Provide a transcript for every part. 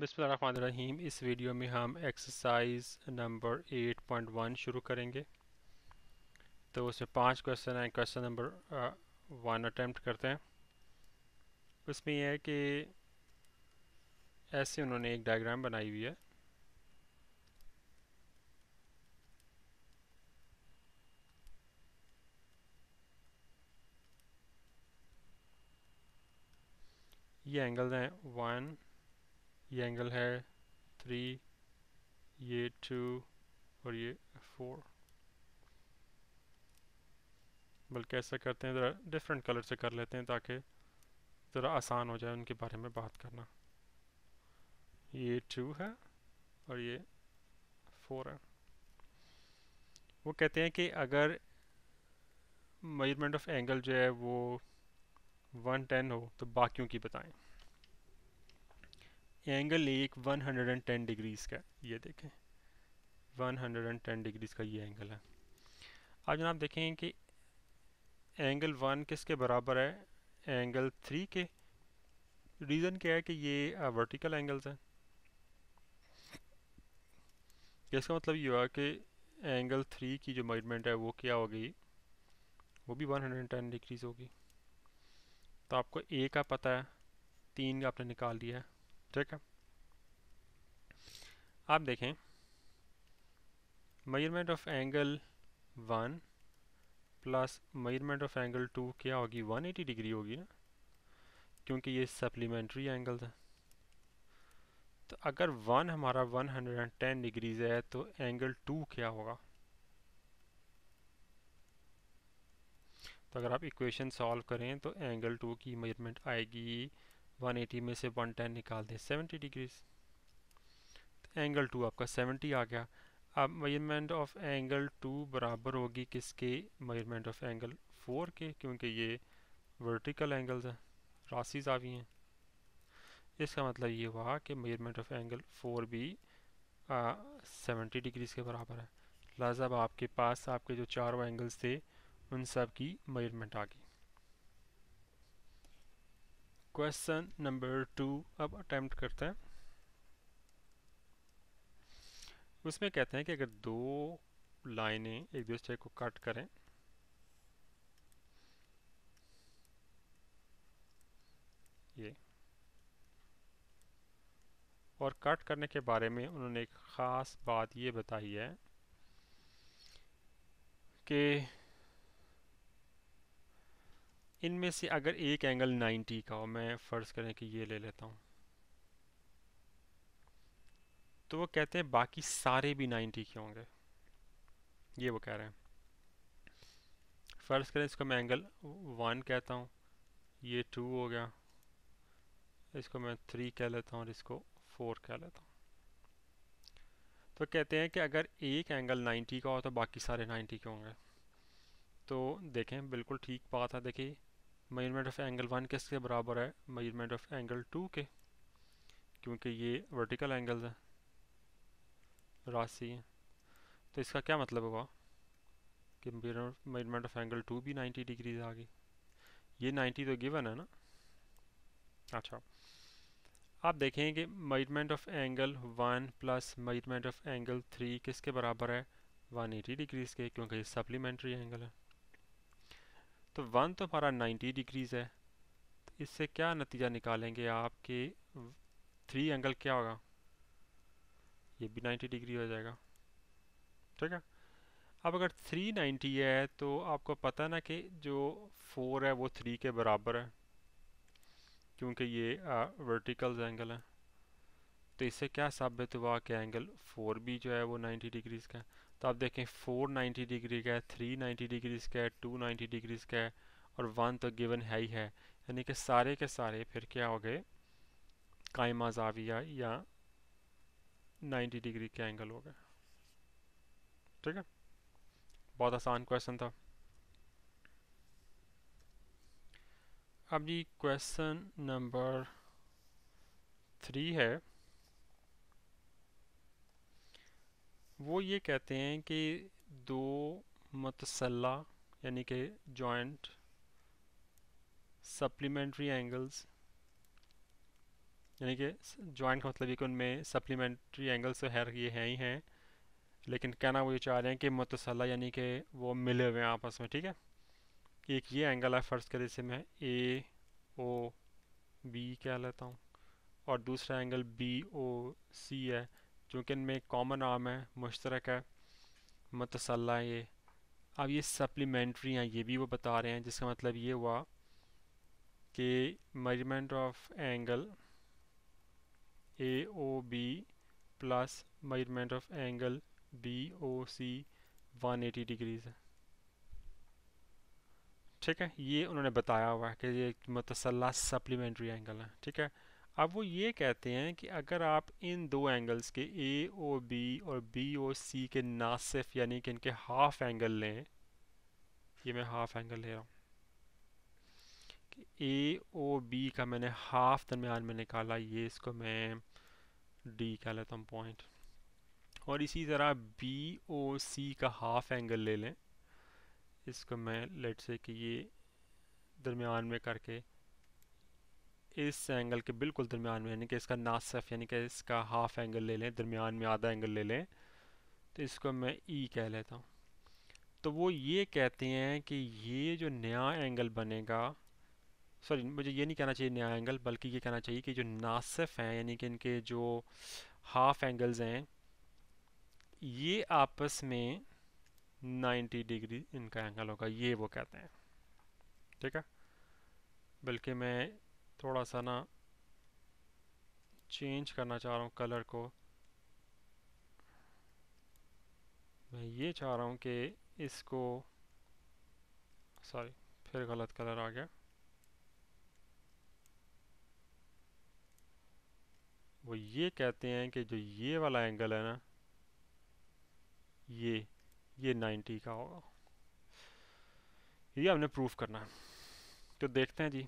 बिस्मिल्लाम इस वीडियो में हम एक्सरसाइज नंबर 8.1 शुरू करेंगे तो उसमें पांच क्वेश्चन हैं क्वेश्चन नंबर वन अटैम्प्ट करते हैं उसमें यह है कि ऐसे उन्होंने एक डायग्राम बनाई हुई है ये एंगल हैं वन ये एंगल है थ्री ये टू और ये फोर बल्कि ऐसा करते हैं ज़रा डिफरेंट कलर से कर लेते हैं ताकि ज़रा आसान हो जाए उनके बारे में बात करना ये टू है और ये फोर है वो कहते हैं कि अगर मेजरमेंट ऑफ एंगल जो है वो वन टेन हो तो बाकियों की बताएं एंगल एक 110 डिग्रीज़ का ये देखें 110 डिग्रीज़ का ये एंगल है आज जनाब देखें कि एंगल वन किसके बराबर है एंगल थ्री के रीज़न क्या है कि ये वर्टिकल uh, एंगल्स हैं इसका मतलब ये हुआ कि एंगल थ्री की जो मेजरमेंट है वो क्या होगी वो भी 110 डिग्रीज होगी तो आपको ए का पता है तीन का आपने निकाल दिया है ठीक है आप देखें measurement of angle one plus measurement of angle two क्या होगी 180 डिग्री होगी ना क्योंकि ये सप्लीमेंट्री तो एंगल है तो अगर वन हमारा 110 डिग्रीज है तो एंगल टू क्या होगा तो अगर आप इक्वेशन सॉल्व करें तो एंगल टू की मेजरमेंट आएगी 180 में से 110 निकाल दें 70 डिग्रीज तो एंगल टू आपका 70 आ गया अब मेजरमेंट ऑफ एंगल टू बराबर होगी किसके मेजरमेंट ऑफ एंगल फोर के क्योंकि ये वर्टिकल एंगल्स हैं राशिज आ गई हैं इसका मतलब ये हुआ कि मेजरमेंट ऑफ एंगल फोर भी सेवेंटी डिग्रीज़ के बराबर है लिहाजा आपके पास आपके जो चारों एंगल्स थे उन सब की मेजरमेंट आ गई क्वेश्चन नंबर टू अब अटैम्प्ट करते हैं उसमें कहते हैं कि अगर दो लाइनें एक दूसरे को कट करें ये और कट करने के बारे में उन्होंने एक ख़ास बात ये बताई है कि इनमें से अगर एक एंगल 90 का हो मैं फ़र्ज़ करें कि ये ले लेता हूँ तो वो कहते हैं बाकी सारे भी 90 के होंगे ये वो कह रहे हैं फ़र्ज़ करें इसको मैं एंगल वन कहता हूँ ये टू हो गया इसको मैं थ्री कह लेता हूँ और इसको फोर कह लेता हूँ तो कहते हैं कि अगर एक एंगल 90 का हो तो बाकी सारे 90 के होंगे तो देखें बिल्कुल ठीक बात है देखिए मेजरमेंट ऑफ एंगल वन किसके बराबर है मेजरमेंट ऑफ एंगल टू के क्योंकि ये वर्टिकल एंगल है राशि है तो इसका क्या मतलब हुआ कि मेजरमेंट ऑफ एंगल टू भी 90 डिग्रीज आ गई ये 90 तो गिवन है ना अच्छा आप देखें कि measurement of angle one plus measurement of angle three किसके बराबर है 180 डिग्रीज के क्योंकि ये सप्लीमेंट्री एंगल है तो वन तो हमारा 90 डिग्रीज़ है तो इससे क्या नतीजा निकालेंगे आपके थ्री एंगल क्या होगा ये भी 90 डिग्री हो जाएगा ठीक है अब अगर 390 है तो आपको पता है ना कि जो फोर है वो थ्री के बराबर है क्योंकि ये वर्टिकल एंगल है तो इससे क्या साबित हुआ कि एंगल फोर भी जो है वो 90 डिग्रीज़ का है तो आप देखें 490 डिग्री का है 390 डिग्रीज का है 290 डिग्रीज का है और वन तो गिवन है ही है यानी कि सारे के सारे फिर क्या हो गए कायमा जाविया या 90 डिग्री के एंगल हो गए ठीक है बहुत आसान क्वेश्चन था अब जी क्वेश्चन नंबर थ्री है वो ये कहते हैं कि दो मतसला यानी कि जॉइंट सप्लीमेंट्री एंगल्स यानी कि जॉइंट का मतलब ये कि उनमें सप्लीमेंट्री एंगल्स तो है ये हैं ही हैं लेकिन कहना वो ये चाह रहे हैं कि मतसल्ला यानी कि वो मिले हुए हैं आपस में ठीक है एक ये एंगल है फर्स्ट करें जैसे मैं ए ओ बी कह लेता हूँ और दूसरा एंगल बी ओ सी है चूँकि इनमें कॉमन आम है मुश्तरक है मतसल्ला ये अब ये सप्लीमेंट्री हैं ये भी वो बता रहे हैं जिसका मतलब ये हुआ कि measurement of angle A O B plus measurement of angle B O C one eighty degrees है ठीक है ये उन्होंने बताया हुआ है कि ये मतसल्ला सप्लीमेंट्री एंगल है ठीक है अब वो ये कहते हैं कि अगर आप इन दो एंगल्स के ए ओ बी और बी ओ सी के नासिफ यानी कि इनके हाफ एंगल लें ये मैं हाफ एंगल ले रहा हूँ ए ओ बी का मैंने हाफ दरमियान में निकाला ये इसको मैं डी कह लेता हूँ पॉइंट और इसी तरह बी ओ सी का हाफ एंगल ले लें इसको मैं लेट से कि ये दरमियान में करके इस एंगल के बिल्कुल दरमियान में यानी कि इसका नासफ यानी कि इसका हाफ एंगल ले लें दरमियान में आधा एंगल ले लें तो इसको मैं ई e कह लेता हूँ तो वो ये कहते हैं कि ये जो नया एंगल बनेगा सॉरी मुझे ये नहीं कहना चाहिए नया एंगल बल्कि ये कहना चाहिए कि जो नासफ हैं यानी कि इनके जो हाफ एंगल्स हैं ये आपस में 90 डिग्री इनका एंगल होगा ये वो कहते हैं ठीक है बल्कि मैं थोड़ा सा ना चेंज करना चाह रहा हूँ कलर को मैं ये चाह रहा हूँ कि इसको सॉरी फिर गलत कलर आ गया वो ये कहते हैं कि जो ये वाला एंगल है ना ये ये 90 का होगा ये हमने प्रूफ करना है तो देखते हैं जी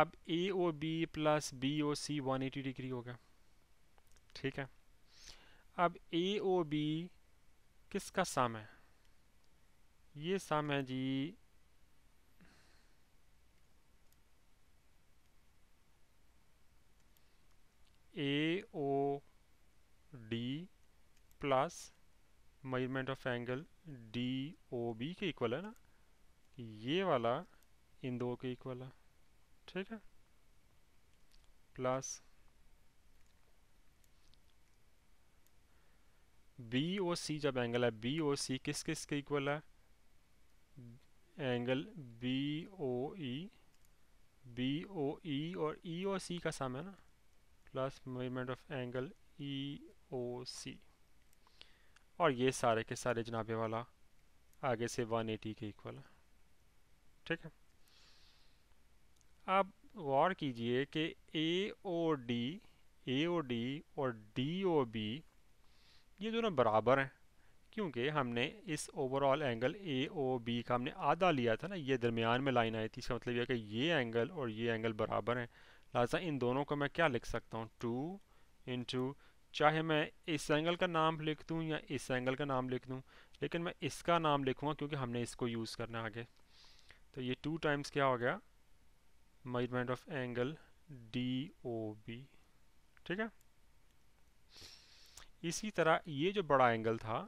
अब A O B plus B O C one eighty degree होगा ठीक है अब ए ओ बी किसका सम है ये सम है जी A O D plus measurement of angle D O B के इक्वल है ना ये वाला इन दो के इक्वल है ठीक है प्लस बी ओ सी जब एंगल है बी ओ सी किस किस के इक्वल है angle B O E B O E और ई ओ सी का सम है ना plus movement of angle E O C और ये सारे के सारे जनाबे वाला आगे से 180 के इक्वल है ठीक है अब गौर कीजिए कि A O D A O D और डी ओ बी ये दोनों बराबर हैं क्योंकि हमने इस overall angle A O B का हमने आधा लिया था ना ये दरमियान में लाइन आई थी इसका मतलब यह कि ये एंगल और ये एंगल बराबर हैं लिहाजा इन दोनों को मैं क्या लिख सकता हूँ टू इंटू चाहे मैं इस एंगल का नाम लिख दूँ या इस एंगल का नाम लिख दूँ लेकिन मैं इसका नाम लिखूँगा क्योंकि हमने इसको यूज़ करना आगे तो ये टू टाइम्स क्या हो गया measurement of angle D O B ठीक है इसी तरह ये जो बड़ा एंगल था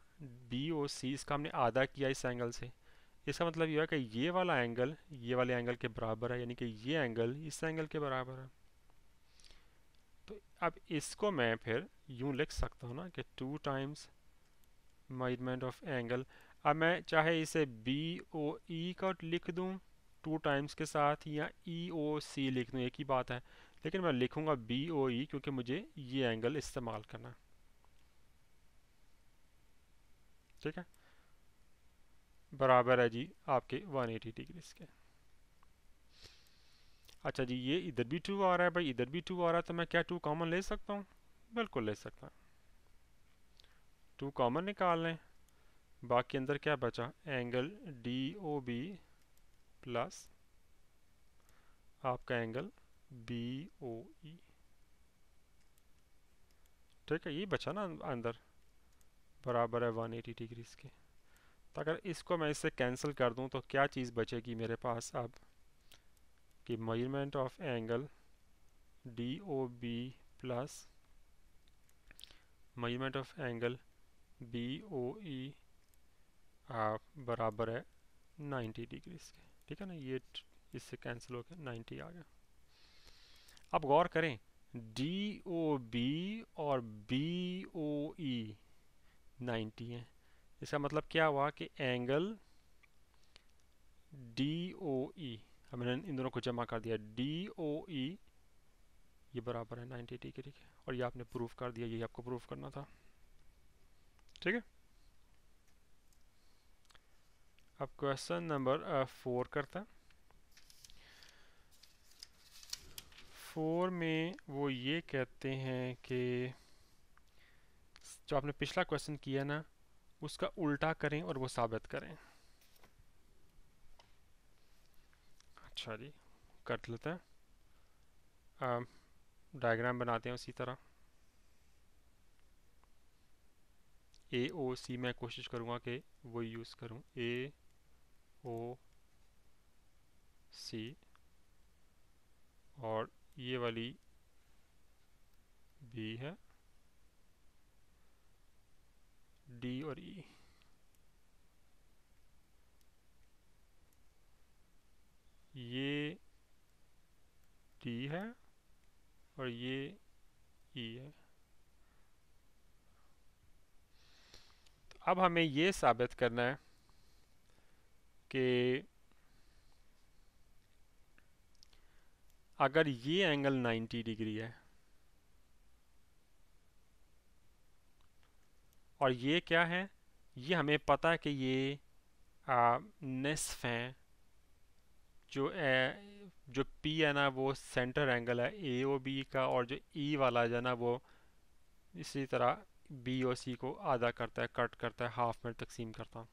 बी ओ सी इसका हमने आधा किया इस एंगल से इसका मतलब ये है कि ये वाला एंगल ये वाले एंगल के बराबर है यानी कि ये एंगल इस एंगल के बराबर है तो अब इसको मैं फिर यूं लिख सकता हूँ ना कि two times measurement of angle अब मैं चाहे इसे बी ओ ई का लिख दूँ टू टाइम्स के साथ या ई e ओ सी लिख दूँ एक ही बात है लेकिन मैं लिखूँगा बी ओ ई e क्योंकि मुझे ये एंगल इस्तेमाल करना है ठीक है बराबर है जी आपके 180 एटी डिग्रीज के अच्छा जी ये इधर भी टू आ रहा है भाई इधर भी टू आ रहा है तो मैं क्या टू कॉमन ले सकता हूँ बिल्कुल ले सकता हूँ टू कॉमन निकाल लें बाकी अंदर क्या बचा angle D O B plus आपका एंगल बी ओ ई ठीक है ये बचा ना अं-, अंदर बराबर है 180 डिग्रीज के तो अगर इसको मैं इससे कैंसिल कर दूं तो क्या चीज़ बचेगी मेरे पास अब कि measurement of angle D O B plus measurement of angle B O E बराबर है 90 डिग्रीज के ठीक है ना ये इससे कैंसिल होकर नाइन्टी आ गया अब गौर करें डी ओ बी और बी ओ ई नाइन्टी है इसका मतलब क्या हुआ कि एंगल डी ओ ई हमने इन दोनों को जमा कर दिया डी ओ ई ये बराबर है नाइन्टी ठीक है ठीक है और ये आपने प्रूफ कर दिया ये आपको प्रूफ करना था ठीक है अब क्वेश्चन नंबर फोर करता फोर में वो ये कहते हैं कि जो आपने पिछला क्वेश्चन किया ना उसका उल्टा करें और वो साबित करें अच्छा जी कर लेते हैं डायग्राम बनाते हैं उसी तरह ए ओ सी मैं कोशिश करूँगा कि वो यूज़ करूँ ए ओ सी और ये वाली बी है डी और ई e. ये डी है और ये ई e है अब हमें ये साबित करना है कि अगर ये एंगल 90 डिग्री है और ये क्या है ये हमें पता है कि ये आ, हैं जो ए, जो पी है ना वो सेंटर एंगल है ए ओ बी का और जो ई e वाला जो ना वो इसी तरह बी ओ सी को आधा करता है कट करता है हाफ में तकसीम करता हूँ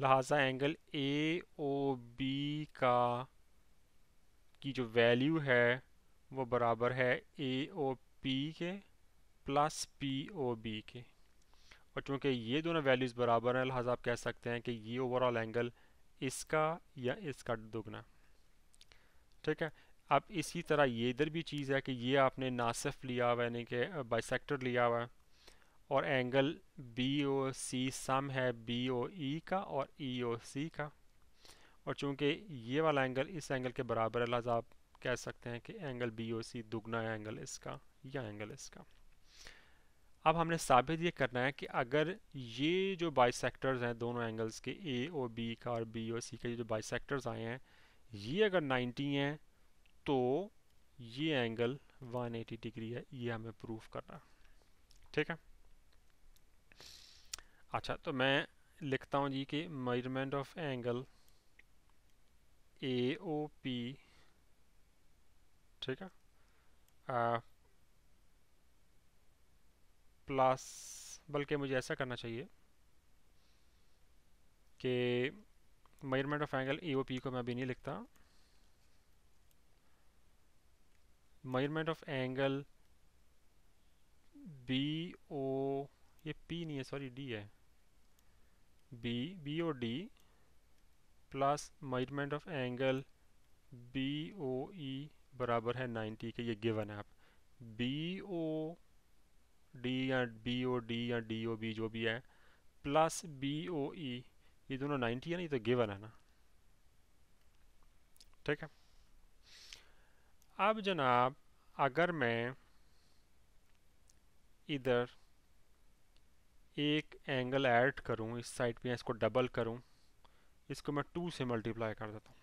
लिहाजा एंगल ए ओ बी का की जो वैल्यू है वो बराबर है ए ओ पी के प्लस पी ओ बी के और चूँकि ये दोनों वैल्यूज़ बराबर हैं लिहाजा आप कह सकते हैं कि ये ओवरऑल एंगल इसका या इसका दोगुना ठीक है अब इसी तरह ये इधर भी चीज़ है कि ये आपने नासिफ लिया हुआ यानी कि बाइसेक्टर लिया हुआ है और एंगल बी ओ सी सम है बी ओ ई का और ई ओ सी का और चूंकि ये वाला एंगल इस एंगल के बराबर है लिहाजा आप कह सकते हैं कि एंगल बी ओ सी दुगना है एंगल इसका या एंगल इसका अब हमने साबित ये करना है कि अगर ये जो बाइसेक्टर्स हैं दोनों एंगल्स के ए ओ बी का और बी ओ सी के जो बाइसेक्टर्स आए हैं ये अगर 90 हैं तो ये एंगल 180 डिग्री है ये हमें प्रूफ करना ठीक है अच्छा तो मैं लिखता हूँ जी कि measurement of angle A O P ठीक है प्लस बल्कि मुझे ऐसा करना चाहिए कि measurement of angle A O P को मैं अभी नहीं लिखता measurement of angle B O ये पी नहीं है सॉरी डी है B, D plus measurement of angle B O E बराबर है 90 के ये गिवन है आप बी ओ डी या बी ओ डी या डी ओ बी जो भी है प्लस बी ओ ई ये दोनों 90 है ना ये तो गिवन है ना ठीक है अब जनाब अगर मैं इधर एक एंगल ऐड करूँ इस साइड पे इसको डबल करूँ इसको मैं टू से मल्टीप्लाई कर देता हूँ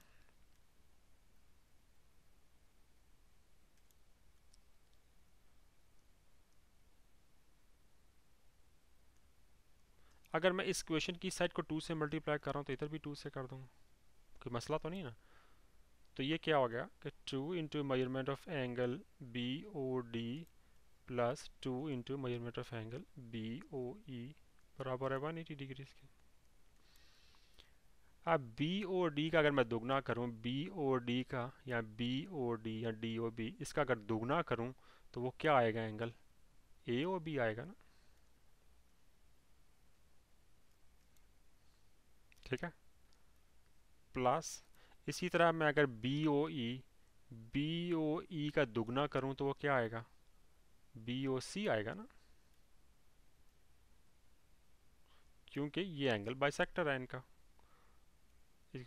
अगर मैं इस क्वेश्चन की साइड को टू से मल्टीप्लाई कर रहा हूँ तो इधर भी टू से कर दूँगा कोई मसला तो नहीं ना तो ये क्या हो गया कि two into measurement of angle B O D plus two into measurement of angle B O E बराबर है वन एटी डिग्री के अब बी ओ डी का अगर मैं दोगुना करूं बी ओ डी का या बी ओ डी या डी ओ बी इसका अगर दोगुना करूं तो वो क्या आएगा एंगल ए ओ बी आएगा ना ठीक है प्लस इसी तरह मैं अगर B O E B O ई का दोगुना करूं तो वो क्या आएगा बी ओ सी आएगा ना क्योंकि ये एंगल बाइसेक्टर है इनका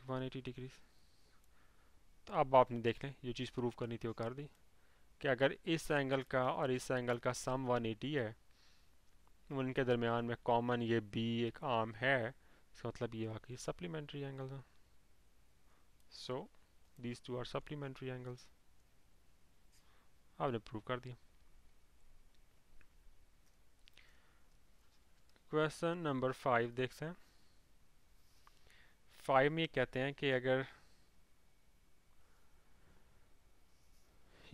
वन एटी डिग्री तो अब आपने देख लें जो चीज़ प्रूव करनी थी वो कर दी कि अगर इस एंगल का और इस एंगल का सम 180 है उनके तो दरमियान में कॉमन ये बी एक आम है इसका मतलब ये वाकई सप्लीमेंट्री एंगल्स हैं so these two are supplementary angles आपने प्रूव कर दिया क्वेश्चन नंबर फाइव देखते हैं फाइव में कहते हैं कि अगर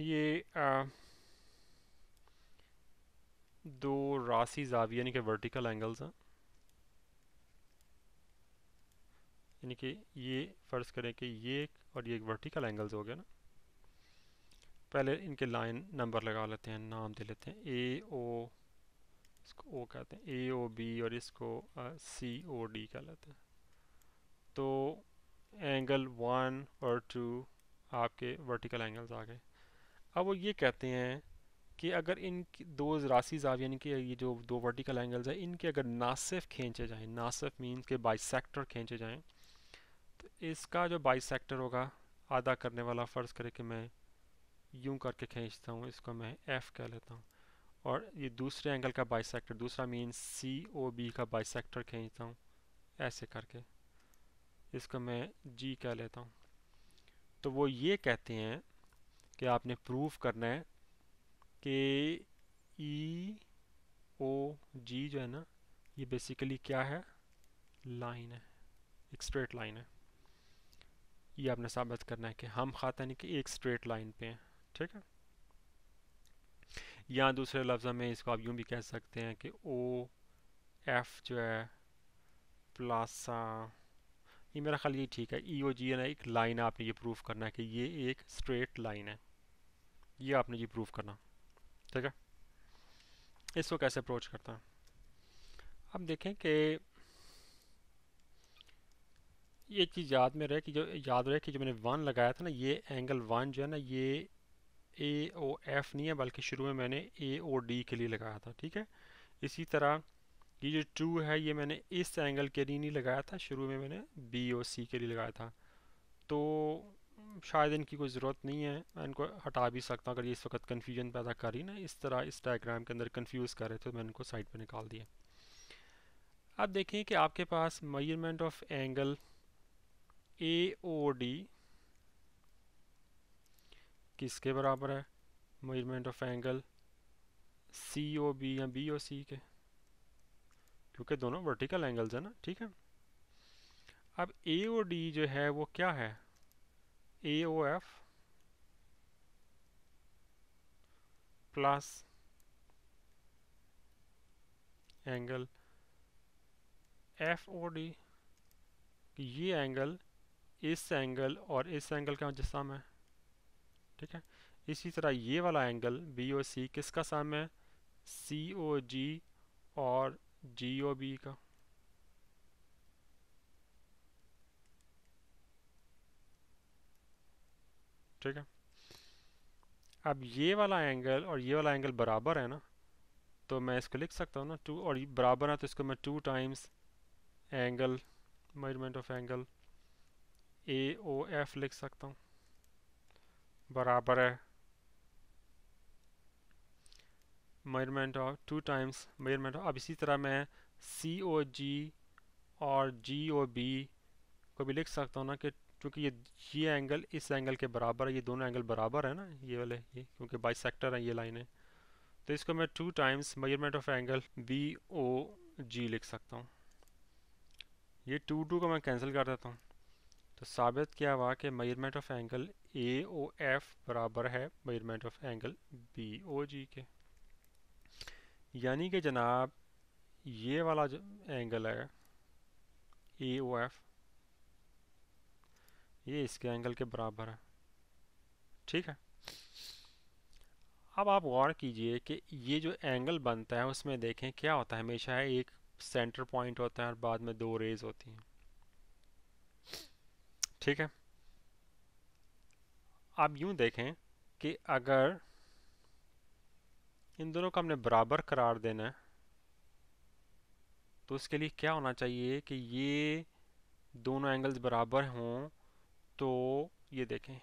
ये आ, दो राशि जावी यानी कि वर्टिकल एंगल्स हैं यानी कि ये फ़र्ज़ करें कि ये एक और ये एक वर्टिकल एंगल्स हो गया ना पहले इनके लाइन नंबर लगा लेते हैं नाम दे लेते हैं ए ओ इसको ओ कहते हैं ए ओ बी और इसको सी ओ डी कह लेते हैं तो एंगल वन और टू आपके वर्टिकल एंगल्स आ गए अब वो ये कहते हैं कि अगर इन दो राशिज आप यानी कि ये जो दो वर्टिकल एंगल्स हैं इनके अगर नासिफ खींचे जाएँ नासिफ मीन्स के बाइसेक्टर खींचे जाएँ तो इसका जो बाइसेक्टर होगा आधा करने वाला फ़र्ज़ करे कि मैं यूं करके खींचता हूँ इसको मैं एफ़ कह लेता हूँ और ये दूसरे एंगल का बाइसेक्टर दूसरा मीन सी ओ बी का बाइसेक्टर खींचता हूँ ऐसे करके इसको मैं जी कह लेता हूँ तो वो ये कहते हैं कि आपने प्रूफ करना है कि ई ओ जी जो है ना ये बेसिकली क्या है लाइन है एक स्ट्रेट लाइन है ये आपने साबित करना है कि हम खाता नहीं कि एक स्ट्रेट लाइन पे हैं ठीक है या दूसरे लफ्ज़ में इसको आप यूँ भी कह सकते हैं कि ओ एफ जो है प्लासा ये मेरा ख्याल ये ठीक है ई ओ जी ना एक लाइन आपने ये प्रूफ करना है कि ये एक स्ट्रेट लाइन है ये आपने ये प्रूफ करना ठीक है इसको कैसे अप्रोच करता है अब देखें कि ये चीज़ याद में रहे कि जो याद रहे कि जो मैंने वन लगाया था ना ये एंगल वन जो है ना ये ए ओ एफ नहीं है बल्कि शुरू में मैंने ए ओ डी के लिए लगाया था ठीक है इसी तरह ये जो टू है ये मैंने इस एंगल के लिए नहीं लगाया था शुरू में मैंने बी ओ सी के लिए लगाया था तो शायद इनकी कोई ज़रूरत नहीं है मैं इनको हटा भी सकता हूँ अगर ये इस वक्त कन्फ्यूजन पैदा कर रही ना इस तरह इस डायग्राम के अंदर कन्फ्यूज़ कर रहे थे तो मैंने इनको साइड पर निकाल दिया अब देखें कि आपके पास measurement of angle A O D किसके बराबर है measurement of angle C O B या बी ओ सी के क्योंकि दोनों वर्टिकल एंगल्स हैं ना ठीक है अब ए ओ डी जो है वो क्या है A O F plus angle F O D ये एंगल इस एंगल और इस एंगल का जिसम है ठीक है इसी तरह ये वाला एंगल बी ओ सी किसका सम है सी ओ जी और जी ओ बी का ठीक है अब ये वाला एंगल और ये वाला एंगल बराबर है ना तो मैं इसको लिख सकता हूँ ना टू और ये बराबर है तो इसको मैं two times angle measurement of angle A O F लिख सकता हूँ बराबर है measurement of two times measurement of अब इसी तरह मैं सी ओ जी और जी ओ बी को भी लिख सकता हूँ ना कि क्योंकि ये ये एंगल इस एंगल के बराबर है ये दोनों एंगल बराबर है ना ये वाले ये क्योंकि बाई सेक्टर है ये लाइनें तो इसको मैं two times measurement of angle B O G लिख सकता हूँ ये टू टू को मैं कैंसिल कर देता हूँ तो साबित क्या हुआ कि measurement of angle A O F बराबर है measurement of angle B O G के यानी कि जनाब ये वाला जो एंगल है ए ओ एफ ये इसके एंगल के बराबर है ठीक है अब आप गौर कीजिए कि ये जो एंगल बनता है उसमें देखें क्या होता है हमेशा है एक सेंटर पॉइंट होता है और बाद में दो रेज होती हैं ठीक है आप यूं देखें कि अगर इन दोनों को हमने बराबर करार देना है तो उसके लिए क्या होना चाहिए कि ये दोनों एंगल्स बराबर हों तो ये देखें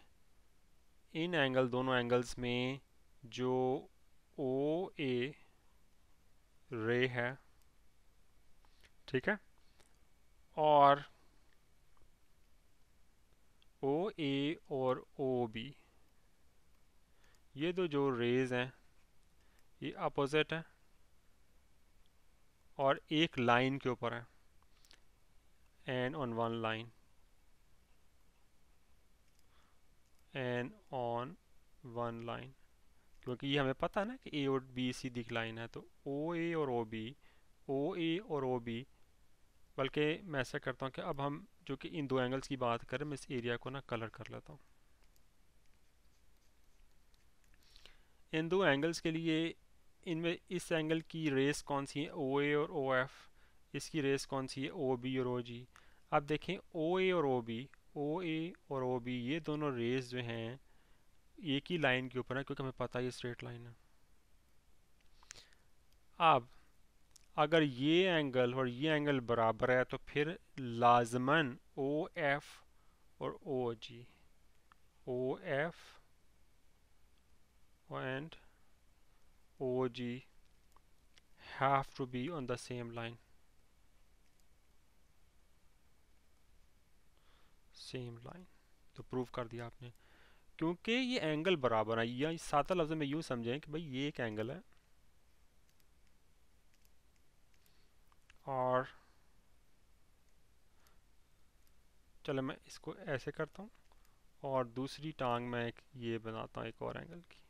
इन एंगल दोनों एंगल्स में जो ओ ए रे है ठीक है और ओ ए और ओ बी ये दो जो रेज हैं ये अपोजिट हैं और एक लाइन के ऊपर हैं in on one line in on one line क्योंकि ये हमें पता है ना कि ए और बी सीधी लाइन है तो ओ ए और ओ बी ओ ए और ओ बी बल्कि मैं ऐसा करता हूँ कि अब हम जो कि इन दो एंगल्स की बात करें मैं इस एरिया को ना कलर कर लेता हूँ इन दो एंगल्स के लिए इनमें इस एंगल की रेस कौन सी है ओ ए और ओ एफ इसकी रेस कौन सी है ओ बी और ओ जी अब देखें ओ ए और ओ बी ओ ए और ओ बी ये दोनों रेस जो हैं एक ही लाइन के ऊपर है क्योंकि हमें पता है ये स्ट्रेट लाइन है अब अगर ये एंगल और ये एंगल बराबर है तो फिर लाजमन ओ एफ और O G O F and O G have to be on the same line same line तो प्रूव कर दिया आपने क्योंकि ये एंगल बराबर है या सात लफ्ज़ में यूँ समझें कि भाई ये एक एंगल है और चलो मैं इसको ऐसे करता हूँ और दूसरी टांग मैं एक ये बनाता हूँ एक और एंगल की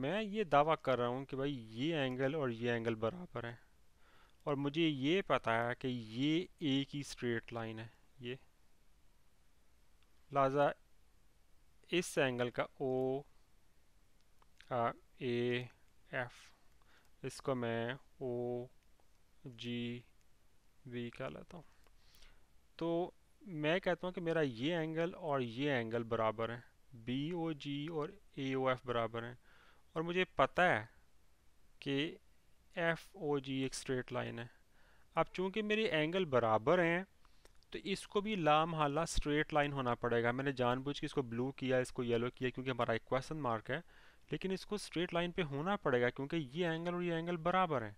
मैं ये दावा कर रहा हूँ कि भाई ये एंगल और ये एंगल बराबर हैं और मुझे ये पता है कि ये एक ही स्ट्रेट लाइन है ये लाजा इस एंगल का ओ आ, ए एफ इसको मैं ओ जी वी कह लेता हूँ तो मैं कहता हूँ कि मेरा ये एंगल और ये एंगल बराबर है बी ओ जी और ए ओ एफ बराबर हैं और मुझे पता है कि एफ ओ जी एक स्ट्रेट लाइन है अब चूंकि मेरे एंगल बराबर हैं तो इसको भी लाम हाला स्ट्रेट लाइन होना पड़ेगा मैंने जानबूझ के इसको ब्लू किया इसको येलो किया क्योंकि हमारा एक क्वेश्चन मार्क है लेकिन इसको स्ट्रेट लाइन पे होना पड़ेगा क्योंकि ये एंगल और ये एंगल बराबर हैं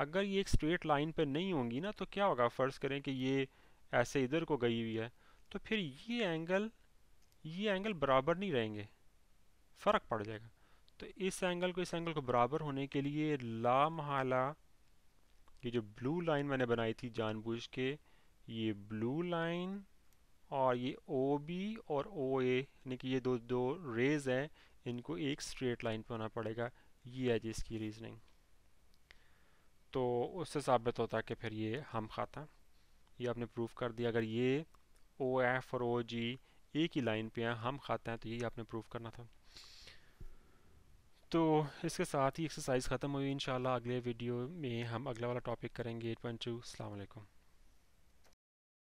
अगर ये एक स्ट्रेट लाइन पे नहीं होंगी ना तो क्या होगा फ़र्ज़ करें कि ये ऐसे इधर को गई हुई है तो फिर ये एंगल ये एंगल बराबर नहीं रहेंगे फ़र्क पड़ जाएगा तो इस एंगल को इस एंगल को बराबर होने के लिए ला महाला ये जो ब्लू लाइन मैंने बनाई थी जानबूझ के ये ब्लू लाइन और ये ओ बी और ओ ए यानी कि ये दो दो रेज़ हैं इनको एक स्ट्रेट लाइन पर होना पड़ेगा ये है इसकी रीजनिंग तो उससे साबित तो होता है कि फिर ये हम खाता ये आपने प्रूफ कर दिया अगर ये ओ एफ और ओ जी एक ही लाइन पे हैं हम खाते हैं तो यही आपने प्रूफ करना था तो इसके साथ ही एक्सरसाइज ख़त्म हुई इन अगले वीडियो में हम अगला वाला टॉपिक करेंगे एट पॉइंट टू